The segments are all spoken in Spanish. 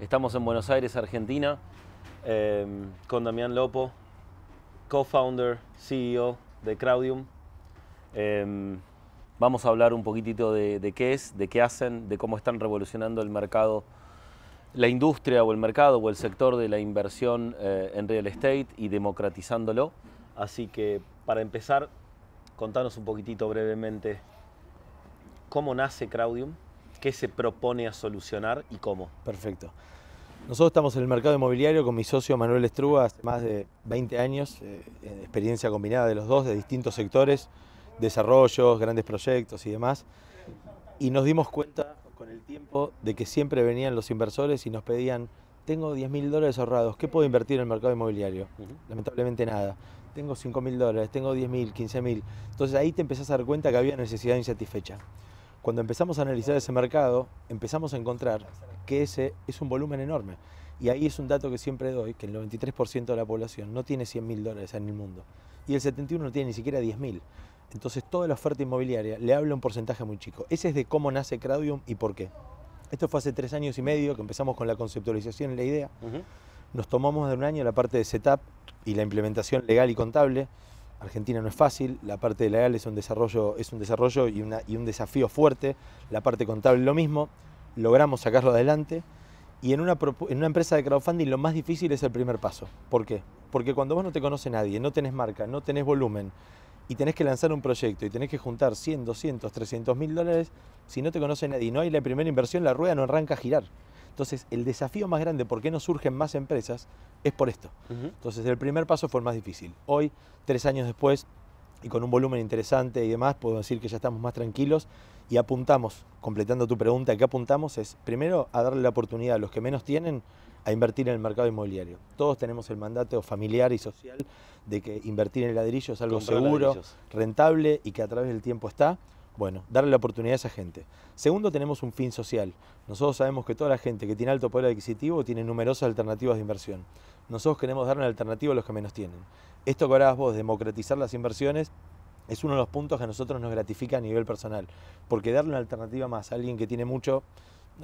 Estamos en Buenos Aires, Argentina, em, con Damián Lopo, co-founder, CEO de Crowdium. Em, vamos a hablar un poquitito de, qué es, de qué hacen, de cómo están revolucionando el mercado, la industria o el mercado o el sector de la inversión eh, en real estate y democratizándolo. Así que para empezar, contanos un poquitito brevemente cómo nace Craudium, qué se propone a solucionar y cómo. Perfecto. Nosotros estamos en el mercado inmobiliario con mi socio Manuel Estruba, hace más de 20 años, eh, experiencia combinada de los dos, de distintos sectores, desarrollos, grandes proyectos y demás. Y nos dimos cuenta con el tiempo de que siempre venían los inversores y nos pedían, tengo 10 mil dólares ahorrados, ¿qué puedo invertir en el mercado inmobiliario? Lamentablemente nada. Tengo 5 mil dólares, tengo 10 mil, 15 mil. Entonces ahí te empezás a dar cuenta que había necesidad insatisfecha. Cuando empezamos a analizar ese mercado, empezamos a encontrar que ese es un volumen enorme. Y ahí es un dato que siempre doy, que el 93% de la población no tiene 100 mil dólares en el mundo. Y el 71 no tiene ni siquiera 10.000. Entonces toda la oferta inmobiliaria le habla un porcentaje muy chico. Ese es de cómo nace Cradium y por qué. Esto fue hace tres años y medio que empezamos con la conceptualización y la idea. Nos tomamos de un año la parte de setup y la implementación legal y contable. Argentina no es fácil, la parte legal es un desarrollo, es un desarrollo y, un desafío fuerte, la parte contable lo mismo, logramos sacarlo adelante y en una, en una empresa de crowdfunding lo más difícil es el primer paso. ¿Por qué? Porque cuando vos no te conoce nadie, no tenés marca, no tenés volumen y tenés que lanzar un proyecto y tenés que juntar 100, 200, 300 mil dólares, si no te conoce nadie y no hay la primera inversión, la rueda no arranca a girar. Entonces, el desafío más grande, ¿por qué no surgen más empresas? Es por esto. Entonces, el primer paso fue el más difícil. Hoy, tres años después, y con un volumen interesante y demás, puedo decir que ya estamos más tranquilos y apuntamos, completando tu pregunta, ¿qué apuntamos? Es primero a darle la oportunidad a los que menos tienen a invertir en el mercado inmobiliario. Todos tenemos el mandato familiar y social de que invertir en ladrillo es algo seguro, rentable y que a través del tiempo está. Bueno, darle la oportunidad a esa gente. Segundo, tenemos un fin social. Nosotros sabemos que toda la gente que tiene alto poder adquisitivo tiene numerosas alternativas de inversión. Nosotros queremos dar una alternativa a los que menos tienen. Esto que hablabas vos, democratizar las inversiones, es uno de los puntos que a nosotros nos gratifica a nivel personal. Porque darle una alternativa más a alguien que tiene mucho,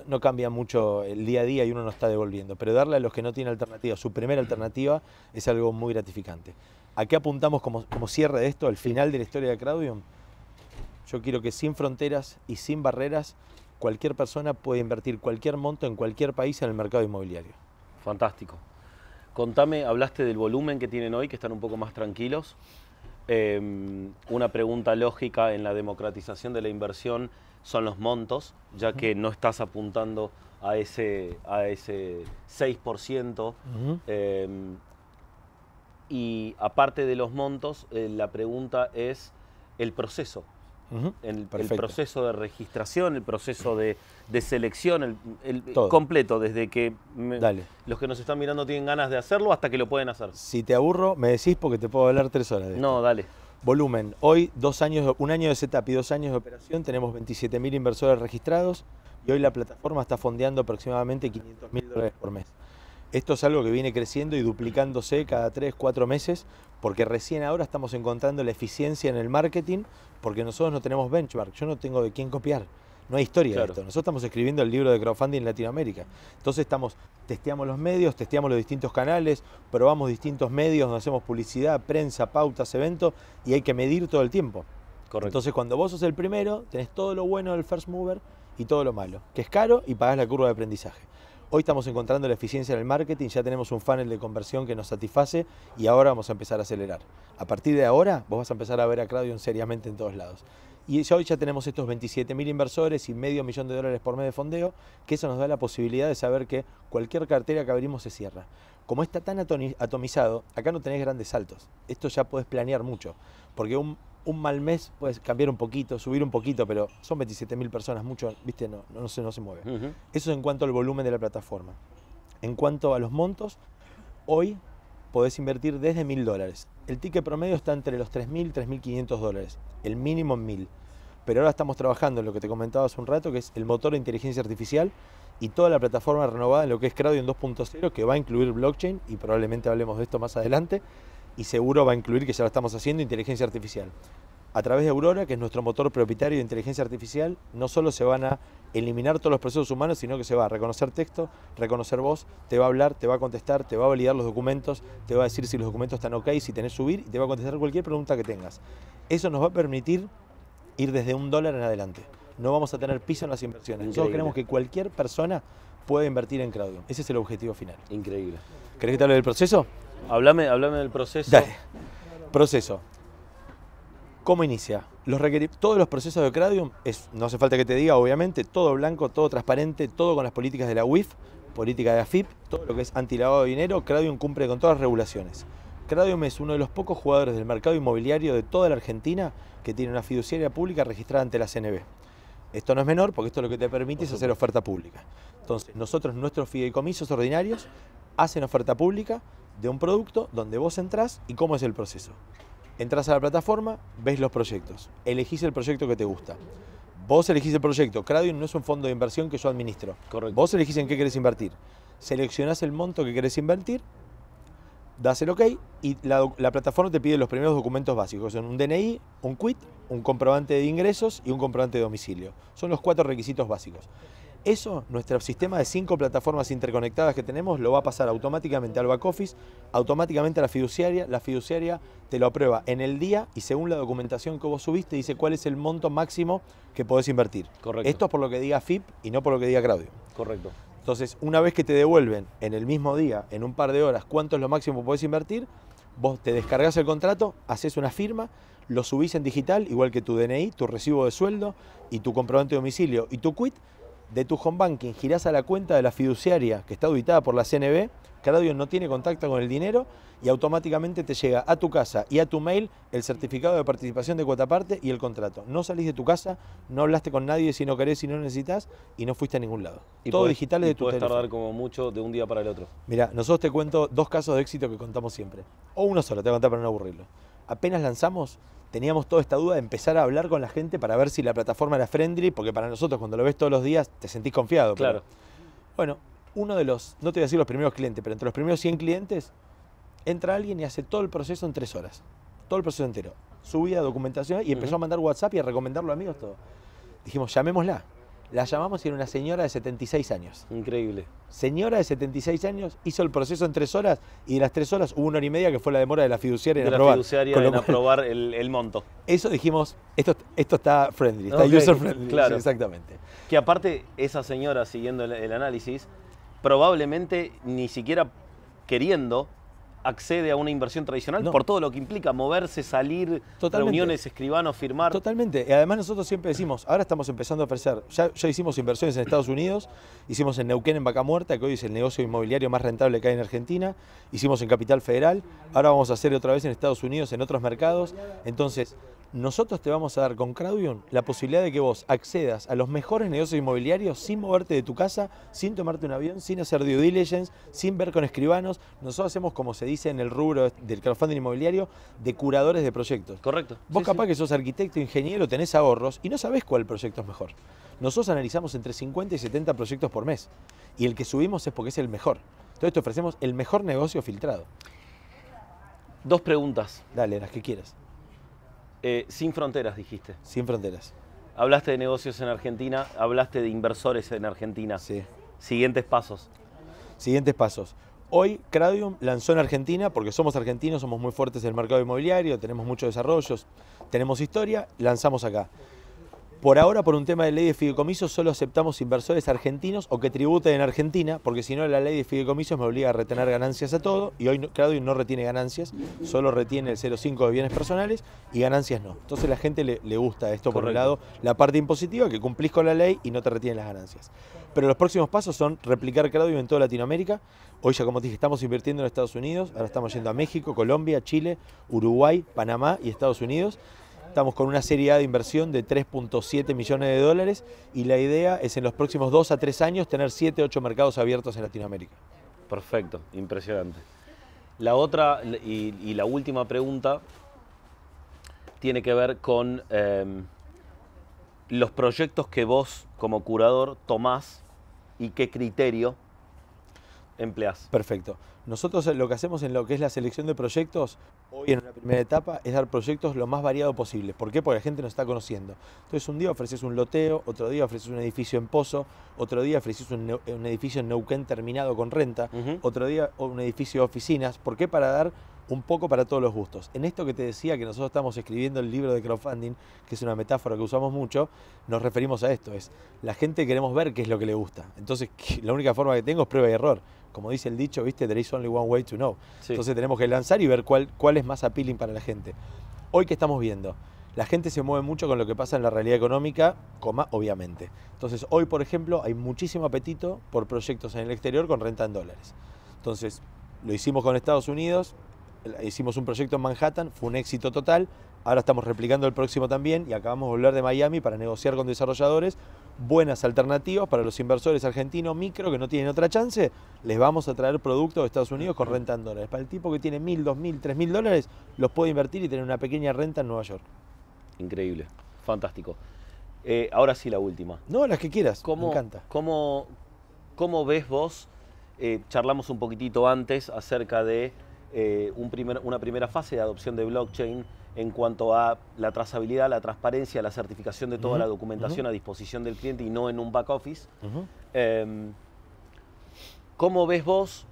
no cambia mucho el día a día y uno no está devolviendo. Pero darle a los que no tienen alternativa, su primera alternativa, es algo muy gratificante. ¿A qué apuntamos como, cierre de esto, al final de la historia de Crowdium? Yo quiero que sin fronteras y sin barreras cualquier persona pueda invertir cualquier monto en cualquier país en el mercado inmobiliario. Fantástico. Contame, hablaste del volumen que tienen hoy, que están un poco más tranquilos. Em, una pregunta lógica en la democratización de la inversión son los montos, ya que no estás apuntando a ese, a ese 6%. Em, y aparte de los montos, eh, la pregunta es el proceso el, proceso de registración, el proceso de, selección, el, completo, desde que los que nos están mirando tienen ganas de hacerlo hasta que lo pueden hacer. Si te aburro, me decís porque te puedo hablar tres horas. no, dale. Volumen. Hoy, dos años, un año de setup y dos años de operación, tenemos mil inversores registrados y hoy la plataforma está fondeando aproximadamente mil dólares por mes. Esto es algo que viene creciendo y duplicándose cada 3, 4 meses, porque recién ahora estamos encontrando la eficiencia en el marketing, porque nosotros no tenemos benchmark, yo no tengo de quién copiar. No hay historia de esto. Nosotros estamos escribiendo el libro de crowdfunding en Latinoamérica. Entonces estamos, testeamos los medios, testeamos los distintos canales, probamos distintos medios, nos hacemos publicidad, prensa, pautas, eventos, y hay que medir todo el tiempo. Correcto. Entonces cuando vos sos el primero, tenés todo lo bueno del first mover y todo lo malo, que es caro y pagás la curva de aprendizaje. Hoy estamos encontrando la eficiencia en el marketing, ya tenemos un funnel de conversión que nos satisface y ahora vamos a empezar a acelerar. A partir de ahora, vos vas a empezar a ver a Claudio seriamente en todos lados. Y hoy ya tenemos estos 27 mil inversores y medio millón de dólares por mes de fondeo, que eso nos da la posibilidad de saber que cualquier cartera que abrimos se cierra. Como está tan atomizado, acá no tenés grandes saltos. Esto ya podés planear mucho, porque un un mal mes puedes cambiar un poquito, subir un poquito, pero son 27.000 personas, mucho, viste, no, no, se, no se mueve. Eso es en cuanto al volumen de la plataforma. En cuanto a los montos, hoy podés invertir desde 1.000 dólares. El ticket promedio está entre los 3.000 y 3.500 dólares, el mínimo en 1.000. Pero ahora estamos trabajando en lo que te comentaba hace un rato, que es el motor de inteligencia artificial y toda la plataforma renovada en lo que es Crowdion 2.0, que va a incluir blockchain, y probablemente hablemos de esto más adelante, y seguro va a incluir, que ya lo estamos haciendo, inteligencia artificial. A través de Aurora, que es nuestro motor propietario de inteligencia artificial, no solo se van a eliminar todos los procesos humanos, sino que se va a reconocer texto, reconocer voz, te va a hablar, te va a contestar, te va a validar los documentos, te va a decir si los documentos están ok, si tenés subir, y te va a contestar cualquier pregunta que tengas. Eso nos va a permitir ir desde un dólar en adelante. No vamos a tener piso en las inversiones. Nosotros queremos que cualquier persona puede invertir en Claudio Ese es el objetivo final. Increíble. ¿Querés que te hable del proceso? Hablame del proceso. Proceso. ¿Cómo inicia? todos los procesos de Cradium, no hace falta que te diga, obviamente, todo blanco, todo transparente, todo con las políticas de la UIF, política de AFIP, todo lo que es antilavado de dinero, Cradium cumple con todas las regulaciones. Cradium es uno de los pocos jugadores del mercado inmobiliario de toda la Argentina que tiene una fiduciaria pública registrada ante la CNB. Esto no es menor porque esto es lo que te permite hacer oferta pública. Entonces, nosotros, nuestros fideicomisos ordinarios, hacen oferta pública, de un producto donde vos entrás y cómo es el proceso. Entrás a la plataforma, ves los proyectos, elegís el proyecto que te gusta. Vos elegís el proyecto. Cradium no es un fondo de inversión que yo administro. Correcto. Vos elegís en qué querés invertir. Seleccionás el monto que querés invertir, das el OK y la, plataforma te pide los primeros documentos básicos. Son un DNI, un quit, un comprobante de ingresos y un comprobante de domicilio. Son los cuatro requisitos básicos. Eso, nuestro sistema de cinco plataformas interconectadas que tenemos, lo va a pasar automáticamente al back office, automáticamente a la fiduciaria. La fiduciaria te lo aprueba en el día y según la documentación que vos subiste, dice cuál es el monto máximo que podés invertir. Correcto. Esto es por lo que diga FIP y no por lo que diga Claudio. Correcto. Entonces, una vez que te devuelven en el mismo día, en un par de horas, cuánto es lo máximo que podés invertir, vos te descargas el contrato, haces una firma, lo subís en digital, igual que tu DNI, tu recibo de sueldo y tu comprobante de domicilio y tu quit de tu home banking girás a la cuenta de la fiduciaria que está auditada por la CNB, día no tiene contacto con el dinero y automáticamente te llega a tu casa y a tu mail el certificado de participación de cuota parte y el contrato. No salís de tu casa, no hablaste con nadie si no querés, si no necesitas y no fuiste a ningún lado. Y Todo digital es de tu puedes tardar como mucho de un día para el otro. Mira, nosotros te cuento dos casos de éxito que contamos siempre. O uno solo, te voy a contar para no aburrirlo. Apenas lanzamos, teníamos toda esta duda de empezar a hablar con la gente para ver si la plataforma era friendly, porque para nosotros cuando lo ves todos los días te sentís confiado. Claro. bueno, uno de los, no te voy a decir los primeros clientes, pero entre los primeros 100 clientes, entra alguien y hace todo el proceso en tres horas. Todo el proceso entero. Subida, documentación y empezó a mandar WhatsApp y a recomendarlo a amigos todo. Dijimos, llamémosla. La llamamos y era una señora de 76 años. Increíble. Señora de 76 años, hizo el proceso en tres horas y de las tres horas hubo una hora y media que fue la demora de la fiduciaria en aprobar. fiduciaria en aprobar el, monto. Eso dijimos, esto, esto está friendly, está user friendly. Claro. exactamente. Que aparte, esa señora, siguiendo el análisis, probablemente ni siquiera queriendo accede a una inversión tradicional por todo lo que implica moverse, salir, reuniones, escribanos, firmar. Totalmente. Y además nosotros siempre decimos, ahora estamos empezando a ofrecer, ya, ya hicimos inversiones en Estados Unidos, hicimos en Neuquén, en Vaca Muerta, que hoy es el negocio inmobiliario más rentable que hay en Argentina, hicimos en Capital Federal, ahora vamos a hacer otra vez en Estados Unidos, en otros mercados. Entonces, nosotros te vamos a dar con Crowdion la posibilidad de que vos accedas a los mejores negocios inmobiliarios sin moverte de tu casa, sin tomarte un avión, sin hacer due diligence, sin ver con escribanos. Nosotros hacemos, como se dice en el rubro del crowdfunding inmobiliario, de curadores de proyectos. Correcto. Vos capaz que sos arquitecto, ingeniero, tenés ahorros y no sabés cuál proyecto es mejor. Nosotros analizamos entre 50 y 70 proyectos por mes y el que subimos es porque es el mejor. Entonces te ofrecemos el mejor negocio filtrado. Dos preguntas. Dale, las que quieras. Eh, sin fronteras, dijiste. Sin fronteras. Hablaste de negocios en Argentina, hablaste de inversores en Argentina. Sí. Siguientes pasos. Siguientes pasos. Hoy Cradium lanzó en Argentina, porque somos argentinos, somos muy fuertes en el mercado inmobiliario, tenemos muchos desarrollos, tenemos historia, lanzamos acá. Por ahora, por un tema de ley de fideicomisos, solo aceptamos inversores argentinos o que tributen en Argentina, porque si no la ley de fideicomisos me obliga a retener ganancias a todo, y hoy Claudio no retiene ganancias, solo retiene el 0,5 de bienes personales y ganancias no. Entonces la gente le, gusta esto, por un lado, la parte impositiva, que cumplís con la ley y no te retienen las ganancias. Pero los próximos pasos son replicar Claudio en toda Latinoamérica. Hoy ya como dije, estamos invirtiendo en Estados Unidos, ahora estamos yendo a México, Colombia, Chile, Uruguay, Panamá y Estados Unidos. Estamos con una serie A de inversión de 3.7 millones de dólares y la idea es en los próximos dos a tres años tener 7, 8 mercados abiertos en Latinoamérica. Perfecto, impresionante. La otra y, la última pregunta tiene que ver con em, los proyectos que vos como curador tomás y qué criterio Empleas. Perfecto. Nosotros eh, lo que hacemos en lo que es la selección de proyectos, hoy en la primera etapa, es dar proyectos lo más variado posible. ¿Por qué? Porque la gente nos está conociendo. Entonces un día ofreces un loteo, otro día ofreces un edificio en Pozo, otro día ofreces un, eh, edificio en Neuquén terminado con renta, otro día un edificio de oficinas. ¿Por qué? Para dar un poco para todos los gustos. En esto que te decía que nosotros estamos escribiendo el libro de crowdfunding, que es una metáfora que usamos mucho, nos referimos a esto, es la gente queremos ver qué es lo que le gusta. Entonces, la única forma que tengo es prueba y error como dice el dicho, ¿viste? There is only one way to know. Entonces tenemos que lanzar y ver cuál, cuál es más appealing para la gente. Hoy que estamos viendo, la gente se mueve mucho con lo que pasa en la realidad económica, obviamente. Entonces, hoy, por ejemplo, hay muchísimo apetito por proyectos en el exterior con renta en dólares. Entonces, lo hicimos con Estados Unidos, hicimos un proyecto en Manhattan, fue un éxito total, ahora estamos replicando el próximo también y acabamos de volver de Miami para negociar con desarrolladores buenas alternativas para los inversores argentinos micro que no tienen otra chance, les vamos a traer productos de Estados Unidos con renta en dólares. Para el tipo que tiene mil, dos mil, tres mil dólares, los puede invertir y tener una pequeña renta en Nueva York. Increíble, fantástico. Eh, ahora sí la última. No, las que quieras, me encanta. ¿Cómo, cómo ves vos? Eh, charlamos un poquitito antes acerca de eh, una primera fase de adopción de blockchain en cuanto a la trazabilidad, la transparencia, la certificación de toda la documentación a disposición del cliente y no en un back office. Em, ¿Cómo ves vos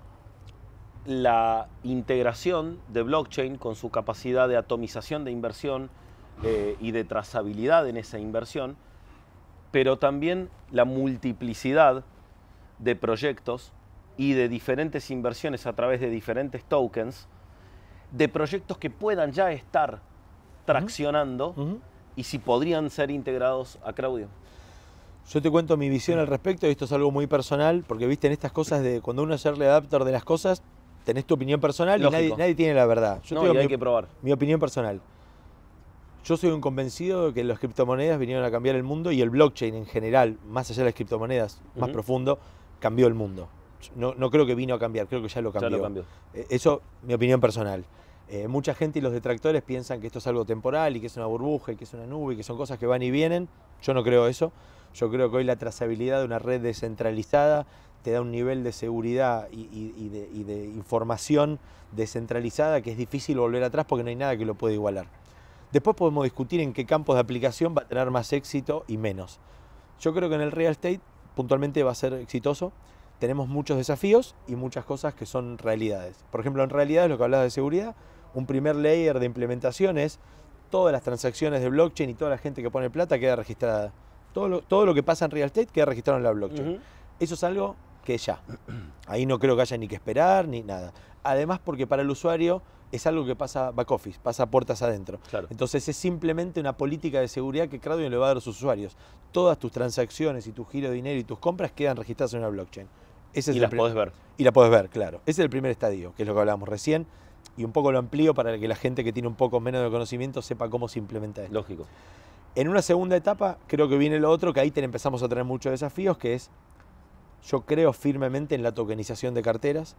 la integración de blockchain con su capacidad de atomización de inversión eh, y de trazabilidad en esa inversión, pero también la multiplicidad de proyectos y de diferentes inversiones a través de diferentes tokens, de proyectos que puedan ya estar traccionando y si podrían ser integrados a Claudio. Yo te cuento mi visión al respecto, y esto es algo muy personal, porque viste en estas cosas de cuando uno es early adapter de las cosas, tenés tu opinión personal y nadie, tiene la verdad. Yo no, hay que probar. Mi opinión personal. Yo soy un convencido de que las criptomonedas vinieron a cambiar el mundo y el blockchain en general, más allá de las criptomonedas, más profundo, cambió el mundo no, creo que vino a cambiar, creo que ya lo cambió. eso es eh, Eso, mi opinión personal. Eh, mucha gente y los detractores piensan que esto es algo temporal y que es una burbuja y que es una nube y que son cosas que van y vienen. Yo no creo eso. Yo creo que hoy la trazabilidad de una red descentralizada te da un nivel de seguridad y, de, y de, información descentralizada que es difícil volver atrás porque no hay nada que lo pueda igualar. Después podemos discutir en qué campos de aplicación va a tener más éxito y menos. Yo creo que en el real estate puntualmente va a ser exitoso tenemos muchos desafíos y muchas cosas que son realidades. Por ejemplo, en realidad, es lo que hablaba de seguridad, un primer layer de implementación es todas las transacciones de blockchain y toda la gente que pone plata queda registrada. Todo lo, todo lo que pasa en real estate queda registrado en la blockchain. Eso es algo que ya. Ahí no creo que haya ni que esperar ni nada. Además, porque para el usuario es algo que pasa back office, pasa puertas adentro. Entonces es simplemente una política de seguridad que Crowdwin le va a dar a sus usuarios. Todas tus transacciones y tu giro de dinero y tus compras quedan registradas en la blockchain y la podés ver. Y la podés ver, claro. Ese es el primer estadio, que es lo que hablábamos recién. Y un poco lo amplío para que la gente que tiene un poco menos de conocimiento sepa cómo se implementa esto. Lógico. En una segunda etapa, creo que viene lo otro, que ahí empezamos a tener muchos desafíos, que es, yo creo firmemente en la tokenización de carteras,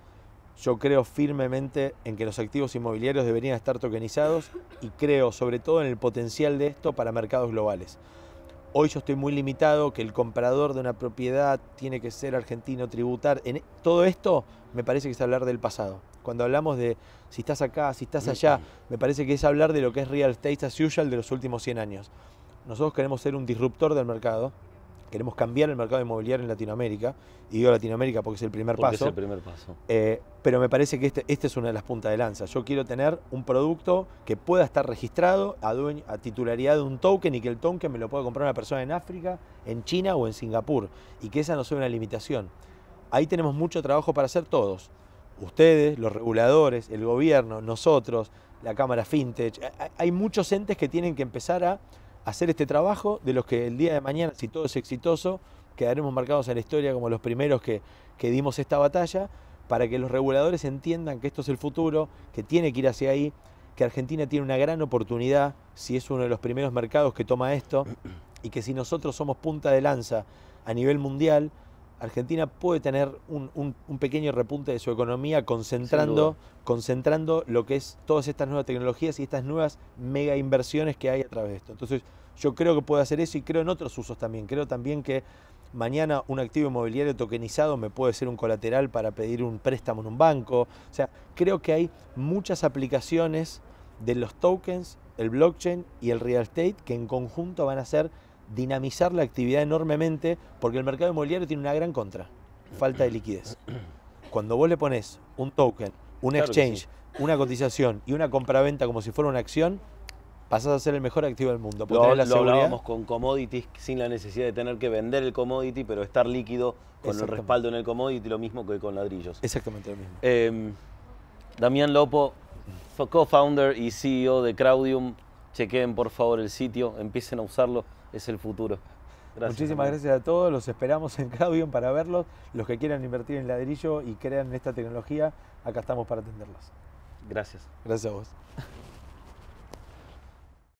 yo creo firmemente en que los activos inmobiliarios deberían estar tokenizados y creo sobre todo en el potencial de esto para mercados globales. Hoy yo estoy muy limitado, que el comprador de una propiedad tiene que ser argentino, tributar. En e, todo esto me parece que es hablar del pasado. Cuando hablamos de si estás acá, si estás allá, me parece que es hablar de lo que es real estate as usual de los últimos 100 años. Nosotros queremos ser un disruptor del mercado, queremos cambiar el mercado inmobiliario en Latinoamérica, y digo Latinoamérica porque es el primer paso. el primer paso. Eh, pero me parece que esta este es una de las puntas de lanza. Yo quiero tener un producto que pueda estar registrado a, a titularidad de un token y que el token me lo pueda comprar una persona en África, en China o en Singapur, y que esa no sea una limitación. Ahí tenemos mucho trabajo para hacer todos. Ustedes, los reguladores, el gobierno, nosotros, la Cámara FinTech. Hay muchos entes que tienen que empezar a hacer este trabajo, de los que el día de mañana, si todo es exitoso, quedaremos marcados en la historia como los primeros que, que dimos esta batalla, para que los reguladores entiendan que esto es el futuro, que tiene que ir hacia ahí, que Argentina tiene una gran oportunidad si es uno de los primeros mercados que toma esto y que si nosotros somos punta de lanza a nivel mundial, Argentina puede tener un, pequeño repunte de su economía concentrando, concentrando lo que es todas estas nuevas tecnologías y estas nuevas mega inversiones que hay a través de esto. Entonces, yo creo que puede hacer eso y creo en otros usos también. Creo también que mañana un activo inmobiliario tokenizado me puede ser un colateral para pedir un préstamo en un banco. O sea, creo que hay muchas aplicaciones de los tokens, el blockchain y el real estate que en conjunto van a ser dinamizar la actividad enormemente porque el mercado inmobiliario tiene una gran contra, falta de liquidez. Cuando vos le pones un token, un exchange, una cotización y una compra venta como si fuera una acción, pasas a ser el mejor activo del mundo. Lo, lo hablábamos con commodities sin la necesidad de tener que vender el commodity, pero estar líquido con el respaldo en el commodity, lo mismo que con ladrillos. Exactamente lo mismo. Em, Damián Lopo, co-founder y CEO de Crowdium Chequeen por favor el sitio, empiecen a usarlo es el futuro. Muchísimas gracias a todos, los esperamos en Claudio para verlos. Los que quieran invertir en ladrillo y crean en esta tecnología, acá estamos para atenderlos. Gracias. Gracias a vos.